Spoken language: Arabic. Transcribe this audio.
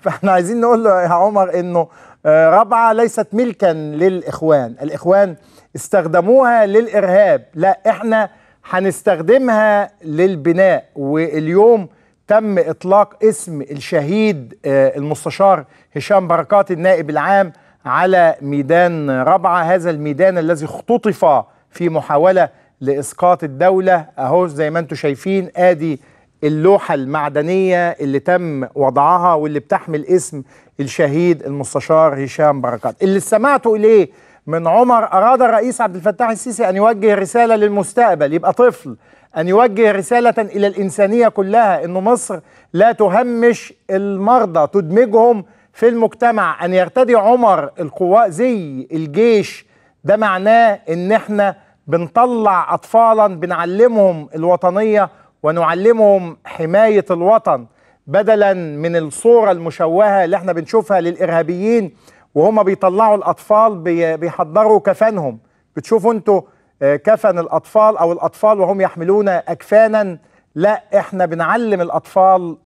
فاحنا عايزين نقول له يا عمر انه آه، رابعه ليست ملكا للاخوان الاخوان استخدموها للارهاب لا احنا هنستخدمها للبناء واليوم تم اطلاق اسم الشهيد آه، المستشار هشام بركات النائب العام على ميدان رابعه هذا الميدان الذي اختطف في محاوله لاسقاط الدوله اهو زي ما انتم شايفين ادي اللوحة المعدنية اللي تم وضعها واللي بتحمل اسم الشهيد المستشار هشام بركات اللي سمعته إليه من عمر أراد الرئيس عبد الفتاح السيسي أن يوجه رسالة للمستقبل يبقى طفل أن يوجه رسالة إلى الإنسانية كلها أن مصر لا تهمش المرضى تدمجهم في المجتمع أن يرتدي عمر القواء زي الجيش ده معناه أن احنا بنطلع أطفالا بنعلمهم الوطنية ونعلمهم حماية الوطن بدلا من الصورة المشوهة اللي احنا بنشوفها للإرهابيين وهم بيطلعوا الأطفال بيحضروا كفنهم بتشوفوا انتوا آه، كفن الأطفال أو الأطفال وهم يحملون أكفانا لا احنا بنعلم الأطفال